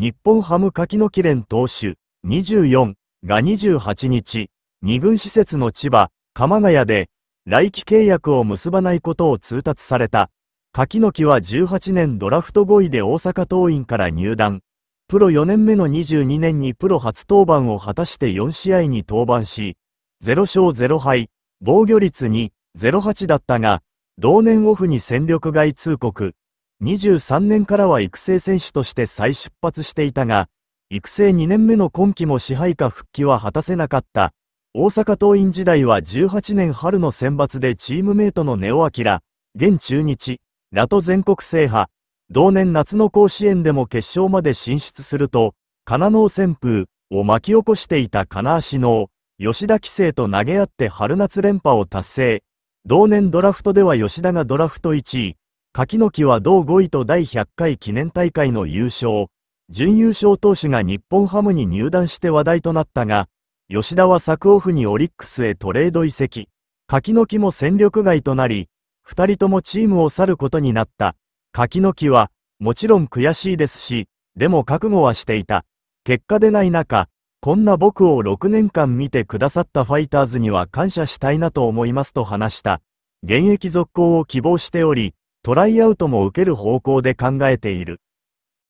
日本ハム柿の木連投手24が28日、2軍施設の千葉、鎌ヶ谷で来期契約を結ばないことを通達された。柿の木は18年ドラフト5位で大阪桐蔭から入団。プロ4年目の22年にプロ初登板を果たして4試合に登板し、0勝0敗、防御率2、08だったが、同年オフに戦力外通告、23年からは育成選手として再出発していたが、育成2年目の今季も支配下復帰は果たせなかった。大阪桐蔭時代は18年春の選抜でチームメイトの根尾明、現中日、ラト全国制覇、同年夏の甲子園でも決勝まで進出すると、金能旋風を巻き起こしていた金足能、吉田規聖と投げ合って春夏連覇を達成。同年ドラフトでは吉田がドラフト1位、柿の木は同5位と第100回記念大会の優勝、準優勝投手が日本ハムに入団して話題となったが、吉田はクオフにオリックスへトレード移籍、柿の木も戦力外となり、2人ともチームを去ることになった。柿の木は、もちろん悔しいですし、でも覚悟はしていた。結果出ない中、こんな僕を6年間見てくださったファイターズには感謝したいなと思いますと話した。現役続行を希望しており、トライアウトも受ける方向で考えている。